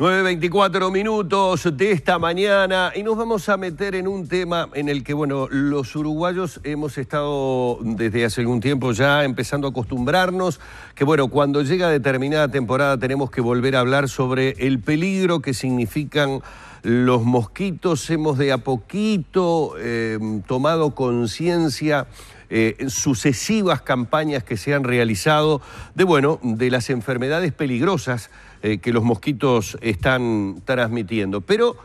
9.24 minutos de esta mañana y nos vamos a meter en un tema en el que, bueno, los uruguayos hemos estado desde hace algún tiempo ya empezando a acostumbrarnos, que bueno, cuando llega determinada temporada tenemos que volver a hablar sobre el peligro que significan los mosquitos, hemos de a poquito em, tomado conciencia. en eh, sucesivas campañas que se han realizado de bueno de las enfermedades peligrosas eh, que los mosquitos están transmitiendo. Pero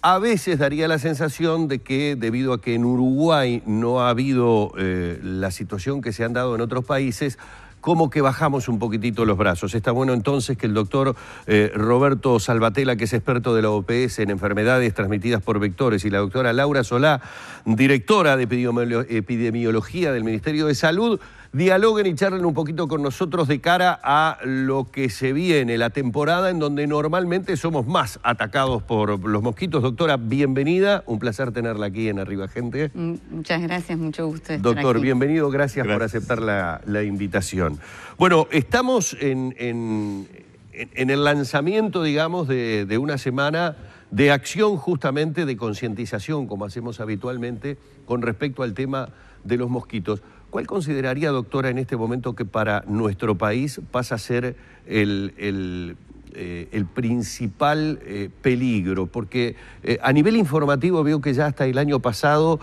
a veces daría la sensación de que debido a que en Uruguay no ha habido eh, la situación que se han dado en otros países, como que bajamos un poquitito los brazos. Está bueno entonces que el doctor eh, Roberto Salvatela, que es experto de la OPS en enfermedades transmitidas por vectores, y la doctora Laura Solá, directora de epidemiología del Ministerio de Salud, dialoguen y charlen un poquito con nosotros de cara a lo que se viene, la temporada en donde normalmente somos más atacados por los mosquitos. Doctora, bienvenida, un placer tenerla aquí en Arriba Gente. Mm, muchas gracias, mucho gusto. Doctor, bienvenido, gracias, por aceptar la, invitación. Bueno, estamos en, el lanzamiento, digamos, de una semana de acción justamente de concientización, como hacemos habitualmente, con respecto al tema de los mosquitos. ¿Cuál consideraría, doctora, en este momento que para nuestro país pasa a ser el, eh, principal eh, peligro, porque eh, a nivel informativo veo que ya hasta el año pasado,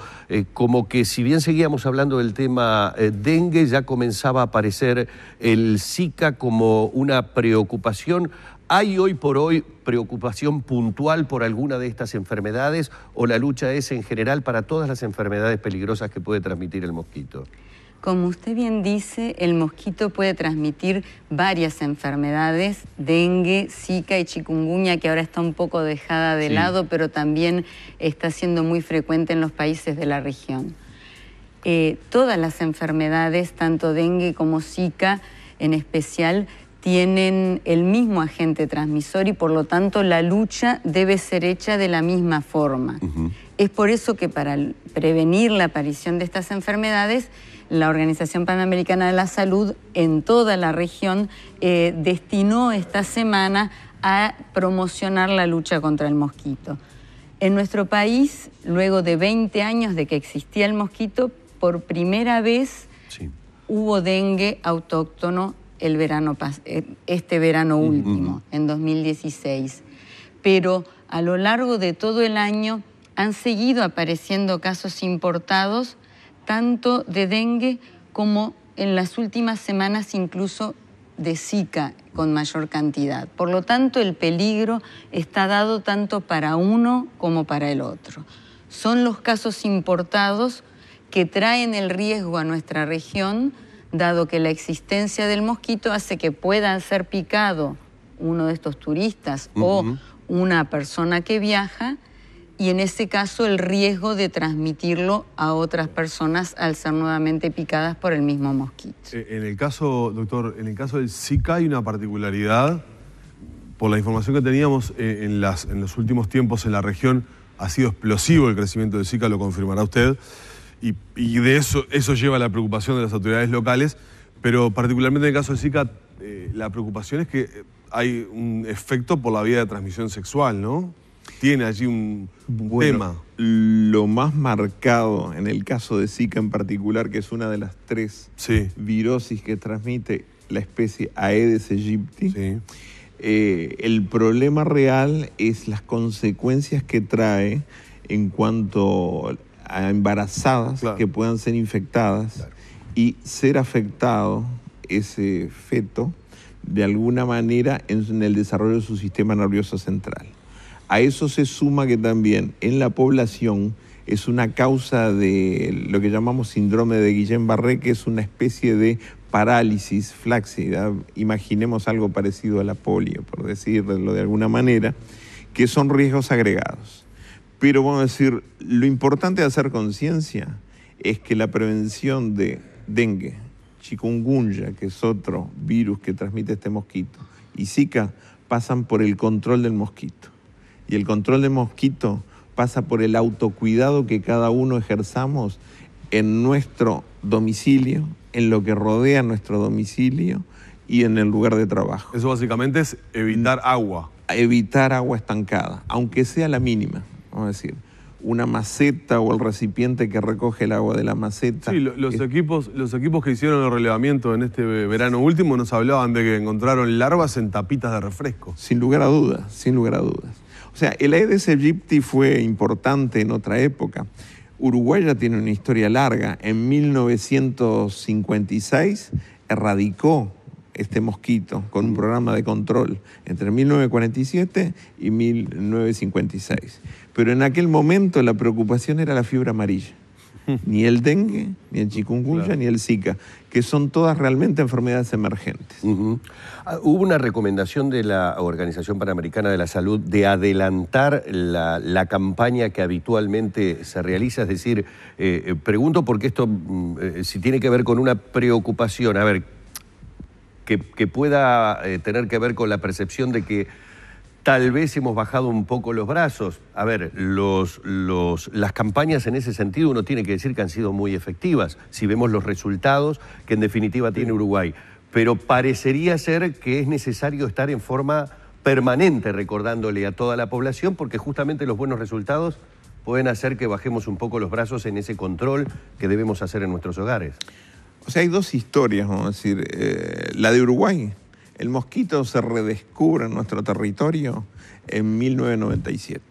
como que si bien seguíamos hablando del tema dengue, ya comenzaba a aparecer el Zika como una preocupación. ¿Hay hoy por hoy preocupación puntual por alguna de estas enfermedades o la lucha es en general para todas las enfermedades peligrosas que puede transmitir el mosquito? Como usted bien dice, el mosquito puede transmitir varias enfermedades, dengue, zika y chikungunya, que ahora está un poco dejada de lado, pero también está siendo muy frecuente en los países de la región. Eh, todas las enfermedades, tanto dengue como zika en especial, tienen el mismo agente transmisor y por lo tanto la lucha debe ser hecha de la misma forma. Es por eso que para prevenir la aparición de estas enfermedades, la Organización Panamericana de la Salud en toda la región eh, destinó esta semana a promocionar la lucha contra el mosquito. En nuestro país, luego de 20 años de que existía el mosquito, por primera vez hubo dengue autóctono el verano eh, este verano último, en 2016. Pero a lo largo de todo el año han seguido apareciendo casos importados, tanto de dengue como en las últimas semanas incluso de Zika con mayor cantidad. Por lo tanto, el peligro está dado tanto para uno como para el otro. Son los casos importados que traen el riesgo a nuestra región, dado que la existencia del mosquito hace que pueda ser picado uno de estos turistas o una persona que viaja y en ese caso el riesgo de transmitirlo a otras personas al ser nuevamente picadas por el mismo mosquito. Eh, en el caso, doctor, en el caso del Zika hay una particularidad, por la información que teníamos eh, en, en los últimos tiempos en la región, ha sido explosivo el crecimiento del Zika, lo confirmará usted y, de eso, eso lleva la preocupación de las autoridades locales, pero particularmente en el caso de Zika, eh, la preocupación es que hay un efecto por la vía de transmisión sexual, ¿no? Tiene allí un, un tema. Lo más marcado en el caso de Zika en particular, que es una de las tres virosis que transmite la especie Aedes aegypti, eh, el problema real es las consecuencias que trae en cuanto a embarazadas que puedan ser infectadas y ser afectado ese feto de alguna manera en el desarrollo de su sistema nervioso central. A eso se suma que también en la población es una causa de lo que llamamos síndrome de Guillain-Barré, que es una especie de parálisis flácida, imaginemos algo parecido a la polio, por decirlo de alguna manera, que son riesgos agregados. Pero vamos a decir, lo importante de hacer conciencia es que la prevención de dengue, chikungunya, que es otro virus que transmite este mosquito, y Zika, pasan por el control del mosquito. Y el control del mosquito pasa por el autocuidado que cada uno ejerzamos en nuestro domicilio, en lo que rodea nuestro domicilio y en el lugar de trabajo. Eso básicamente es evitar agua. Evitar agua estancada, aunque sea la mínima vamos a decir, una maceta o el recipiente que recoge el agua de la maceta. Sí, los, equipos, los equipos que hicieron el relevamiento en este verano último nos hablaban de que encontraron larvas en tapitas de refresco. Sin lugar a dudas, sin lugar a dudas. O sea, el Aedes aegypti fue importante en otra época. Uruguay ya tiene una historia larga. En 1956 erradicó este mosquito con un programa de control entre 1947 y 1956. Pero en aquel momento la preocupación era la fiebre amarilla. Ni el dengue, ni el chikungunya, ni el Zika, que son todas realmente enfermedades emergentes. Ah, hubo una recomendación de la Organización Panamericana de la Salud de adelantar la, campaña que habitualmente se realiza, es decir, eh, eh, pregunto porque esto, mm, eh, si tiene que ver con una preocupación, a ver, que, pueda tener que ver con la percepción de que tal vez hemos bajado un poco los brazos. A ver, las campañas en ese sentido uno tiene que decir que han sido muy efectivas, si vemos los resultados que en definitiva tiene Uruguay. Pero parecería ser que es necesario estar en forma permanente recordándole a toda la población porque justamente los buenos resultados pueden hacer que bajemos un poco los brazos en ese control que debemos hacer en nuestros hogares. O sea, hay dos historias, vamos a decir. Eh, la de Uruguay, el mosquito se redescubre en nuestro territorio en 1997.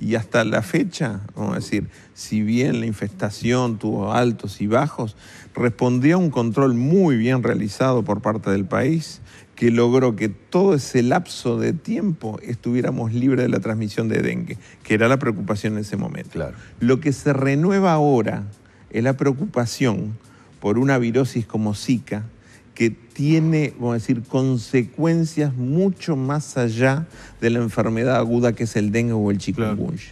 Y hasta la fecha, vamos a decir, si bien la infestación tuvo altos y bajos, respondió a un control muy bien realizado por parte del país que logró que todo ese lapso de tiempo estuviéramos libres de la transmisión de dengue, que era la preocupación en ese momento. Lo que se renueva ahora es la preocupación por una virosis como Zika, que tiene, vamos a decir, consecuencias mucho más allá de la enfermedad aguda que es el dengue o el chikungunya.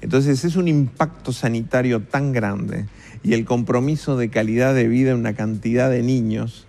Entonces es un impacto sanitario tan grande y el compromiso de calidad de vida en una cantidad de niños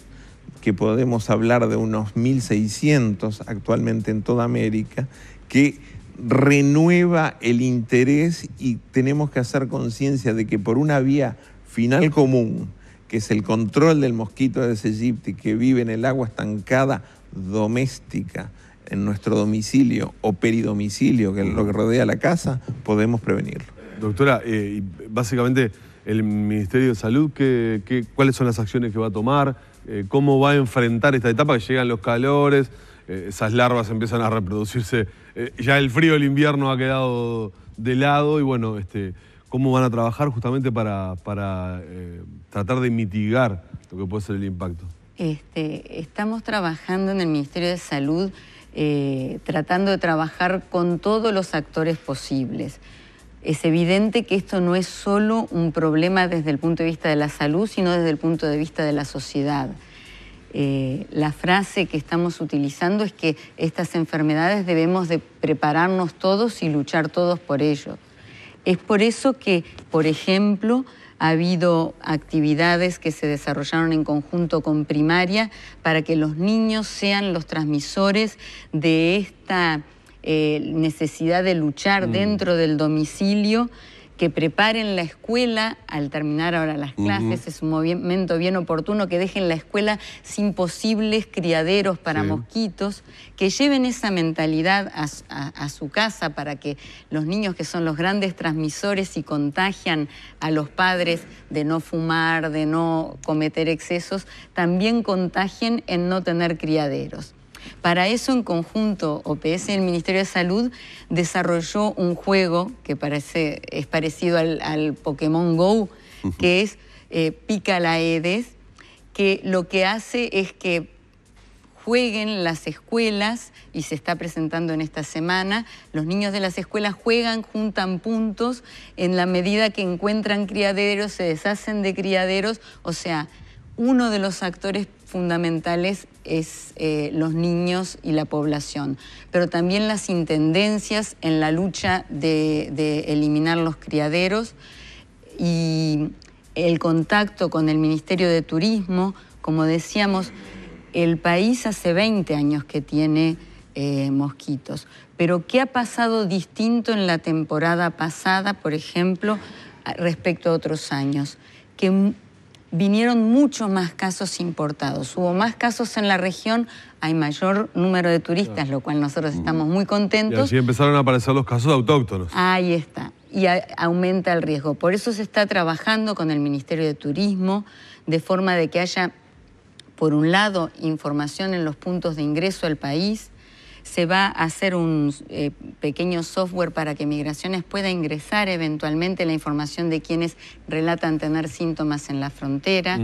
que podemos hablar de unos 1.600 actualmente en toda América, que renueva el interés y tenemos que hacer conciencia de que por una vía final común, que es el control del mosquito de Egipto que vive en el agua estancada doméstica, en nuestro domicilio o peridomicilio, que es lo que rodea la casa, podemos prevenirlo. Doctora, eh, básicamente el Ministerio de Salud, ¿qué, cuáles son las acciones que va a tomar? Eh, ¿Cómo va a enfrentar esta etapa que llegan los calores? Eh, esas larvas empiezan a reproducirse. ya el frío, del invierno ha quedado de lado y bueno, este, cómo van a trabajar justamente para, eh, tratar de mitigar lo que puede ser el impacto. Este, estamos trabajando en el Ministerio de Salud eh, tratando de trabajar con todos los actores posibles. Es evidente que esto no es solo un problema desde el punto de vista de la salud, sino desde el punto de vista de la sociedad. Eh, la frase que estamos utilizando es que estas enfermedades debemos de prepararnos todos y luchar todos por ello. Es por eso que, por ejemplo, ha habido actividades que se desarrollaron en conjunto con primaria para que los niños sean los transmisores de esta eh, necesidad de luchar mm. dentro del domicilio que preparen la escuela al terminar ahora las clases, es un movimiento bien oportuno, que dejen la escuela sin posibles criaderos para mosquitos, que lleven esa mentalidad a, su casa para que los niños que son los grandes transmisores y contagian a los padres de no fumar, de no cometer excesos, también contagien en no tener criaderos. Para eso, en conjunto, OPS y el Ministerio de Salud desarrolló un juego que parece, es parecido al, Pokémon Go, que es eh, Pica la Edes, que lo que hace es que jueguen las escuelas, y se está presentando en esta semana, los niños de las escuelas juegan, juntan puntos, en la medida que encuentran criaderos, se deshacen de criaderos, o sea, uno de los actores fundamentales es eh, los niños y la población, pero también las intendencias en la lucha de, eliminar los criaderos y el contacto con el Ministerio de Turismo, como decíamos, el país hace 20 años que tiene eh, mosquitos, pero ¿qué ha pasado distinto en la temporada pasada, por ejemplo, respecto a otros años? Que vinieron muchos más casos importados. Hubo más casos en la región, hay mayor número de turistas, lo cual nosotros mm. estamos muy contentos. Y así empezaron a aparecer los casos autóctonos. Ahí está. Y aumenta el riesgo. Por eso se está trabajando con el Ministerio de Turismo de forma de que haya, por un lado, información en los puntos de ingreso al país, se va a hacer un eh, pequeño software para que Migraciones pueda ingresar eventualmente la información de quienes relatan tener síntomas en la frontera.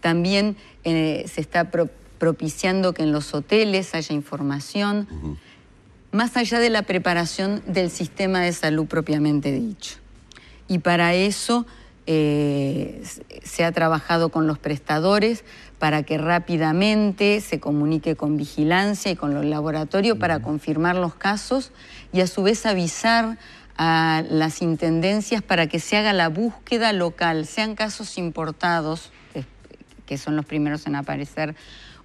También eh, se está propiciando que en los hoteles haya información, más allá de la preparación del sistema de salud propiamente dicho. Y para eso eh, se ha trabajado con los prestadores para que rápidamente se comunique con vigilancia y con los laboratorios para confirmar los casos y a su vez avisar a las intendencias para que se haga la búsqueda local, sean casos importados, que son los primeros en aparecer,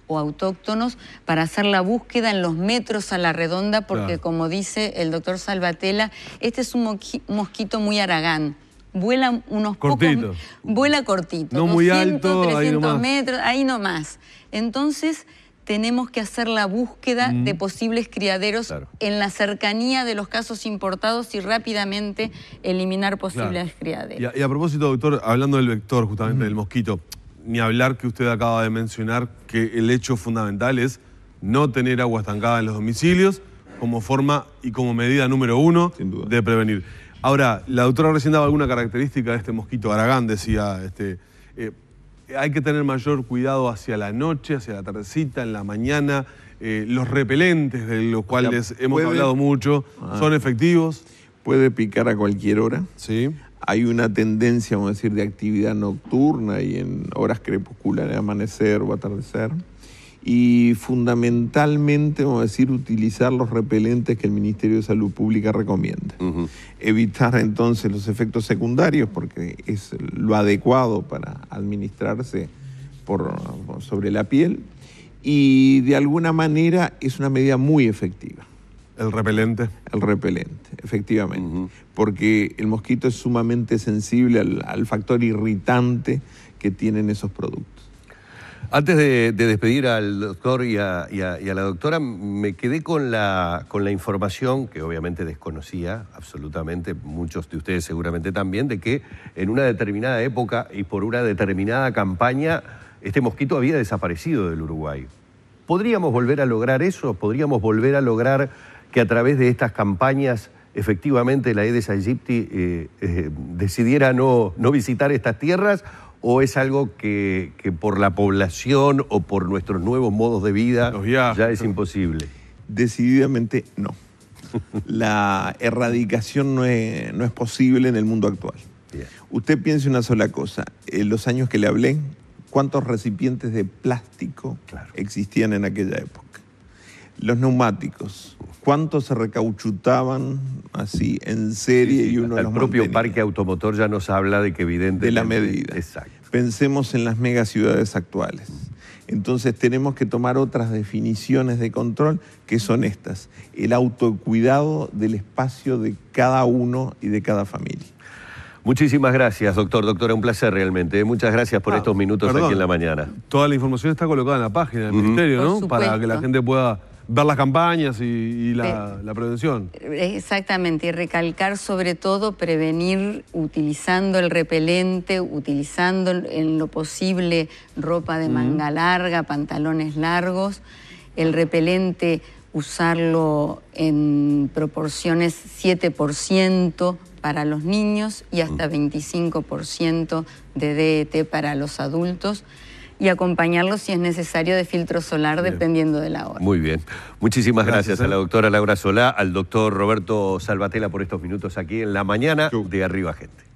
o autóctonos, para hacer la búsqueda en los metros a la redonda, porque como dice el doctor Salvatela, este es un mosquito muy aragán vuela unos Cortito. Vuela cortito. No muy alto, 300 metros, ahí nomás. Entonces tenemos que hacer la búsqueda mm. de posibles criaderos en la cercanía de los casos importados y rápidamente eliminar posibles criaderos. Y a, propósito, doctor, hablando del vector justamente, del mosquito, ni hablar que usted acaba de mencionar que el hecho fundamental es no tener agua estancada en los domicilios como forma y como medida número uno de prevenir. Ahora, la doctora recién daba alguna característica de este mosquito. Aragán decía, este, eh, hay que tener mayor cuidado hacia la noche, hacia la tardecita, en la mañana. Eh, los repelentes, de los cuales hemos hablado mucho, ah. son efectivos. Puede picar a cualquier hora. Sí. Hay una tendencia, vamos a decir, de actividad nocturna y en horas crepusculares, amanecer o atardecer y fundamentalmente, vamos a decir, utilizar los repelentes que el Ministerio de Salud Pública recomienda. Evitar entonces los efectos secundarios porque es lo adecuado para administrarse por, sobre la piel y de alguna manera es una medida muy efectiva. ¿El repelente? El repelente, efectivamente, porque el mosquito es sumamente sensible al factor irritante que tienen esos productos. Antes de, despedir al doctor y a, la doctora, me quedé con la, información, que obviamente desconocía absolutamente, muchos de ustedes seguramente también, de que en una determinada época y por una determinada campaña este mosquito había desaparecido del Uruguay. ¿Podríamos volver a lograr eso? ¿Podríamos volver a lograr que a través de estas campañas efectivamente la Aedes aegypti eh, eh, decidiera no, no visitar estas tierras? o es algo que, por la población o por nuestros nuevos modos de vida ya es imposible? Decididamente no. la erradicación no es, posible en el mundo actual. Usted piense una sola cosa. En los años que le hablé, ¿cuántos recipientes de plástico existían en aquella época? Los neumáticos. ¿Cuántos se recauchutaban así en serie y uno los El propio parque automotor ya nos habla de que evidentemente... De la medida. Exacto. Pensemos en las megaciudades actuales. Entonces tenemos que tomar otras definiciones de control que son estas. El autocuidado del espacio de cada uno y de cada familia. Muchísimas gracias, doctor. doctor un placer realmente. ¿eh? Muchas gracias por ah, estos minutos aquí en la mañana. Toda la información está colocada en la página del Ministerio, ¿no? Para que la gente pueda ver las campañas y, la, prevención. Exactamente, y recalcar sobre todo prevenir utilizando el repelente, utilizando en lo posible ropa de manga larga, pantalones largos, el repelente usarlo en proporciones 7% para los niños y hasta 25% de DET para los adultos y acompañarlo si es necesario de filtro solar dependiendo de la hora. Muy bien. Muchísimas gracias, gracias a ¿eh? la doctora Laura Solá, al doctor Roberto Salvatela por estos minutos aquí en la mañana de Arriba Gente.